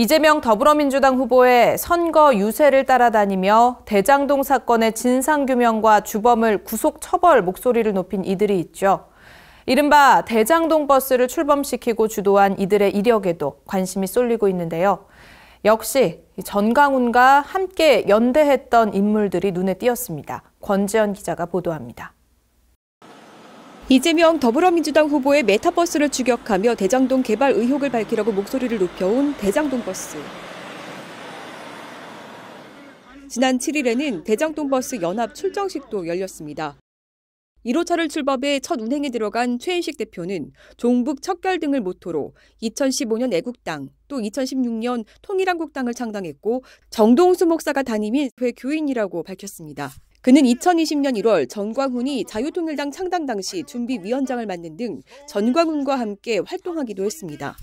이재명 더불어민주당 후보의 선거 유세를 따라다니며 대장동 사건의 진상규명과 주범을 구속 처벌 목소리를 높인 이들이 있죠. 이른바 대장동 버스를 출범시키고 주도한 이들의 이력에도 관심이 쏠리고 있는데요. 역시 전강훈과 함께 연대했던 인물들이 눈에 띄었습니다. 권지현 기자가 보도합니다. 이재명 더불어민주당 후보의 메타버스를 추격하며 대장동 개발 의혹을 밝히려고 목소리를 높여온 대장동 버스. 지난 7일에는 대장동 버스 연합 출정식도 열렸습니다. 1호차를 출범해 첫 운행에 들어간 최인식 대표는 종북 척결 등을 모토로 2015년 애국당, 또 2016년 통일한국당을 창당했고 정동수 목사가 담임인 교인이라고 밝혔습니다. 그는 2020년 1월 전광훈이 자유통일당 창당 당시 준비위원장을 맡는 등 전광훈과 함께 활동하기도 했습니다.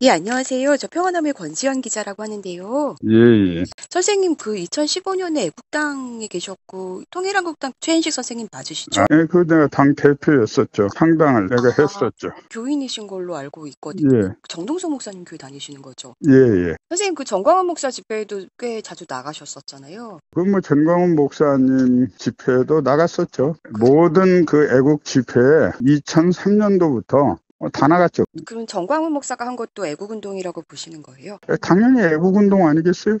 예, 안녕하세요. 저 평화남의 권지현 기자라고 하는데요. 예, 예. 선생님 그 2015년에 애국당에 계셨고 통일한국당 최인식 선생님 맞으시죠? 아, 예, 그 내가 당 대표였었죠. 상당을 내가 아, 했었죠. 교인이신 걸로 알고 있거든요. 예. 정동성 목사님 교회 다니시는 거죠? 예, 예. 선생님 그 정광훈 목사 집회에도 꽤 자주 나가셨었잖아요. 그 뭐 전광훈 목사님 집회도 나갔었죠. 그... 모든 그 애국 집회에 2003년도부터 어, 다 나갔죠. 그럼 정광훈 목사가 한 것도 애국운동이라고 보시는 거예요? 예, 당연히 애국운동 아니겠어요?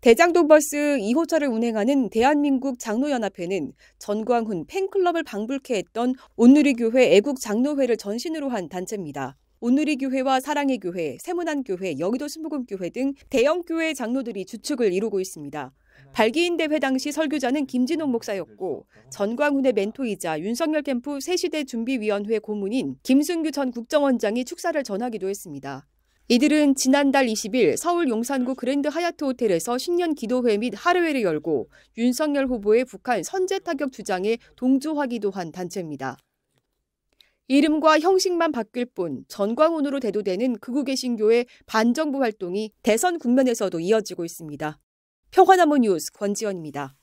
대장동버스 2호차를 운행하는 대한민국 장로연합회는 전광훈 팬클럽을 방불케 했던 온누리교회 애국장로회를 전신으로 한 단체입니다. 온누리교회와 사랑의교회, 세문안교회, 여의도 순복음교회 등 대형교회 장로들이 주축을 이루고 있습니다. 발기인대회 당시 설교자는 김진홍 목사였고 아. 전광훈의 멘토이자 윤석열 캠프 새시대 준비위원회 고문인 김승규 전 국정원장이 축사를 전하기도 했습니다. 이들은 지난달 20일 서울 용산구 그랜드 하얏트 호텔에서 신년 기도회 및하루회를 열고 윤석열 후보의 북한 선제 타격 주장에 동조하기도 한 단체입니다. 이름과 형식만 바뀔 뿐 전광훈으로 대두되는 극우개 신교의 반정부 활동이 대선 국면에서도 이어지고 있습니다. 평화나무 뉴스 권지연입니다.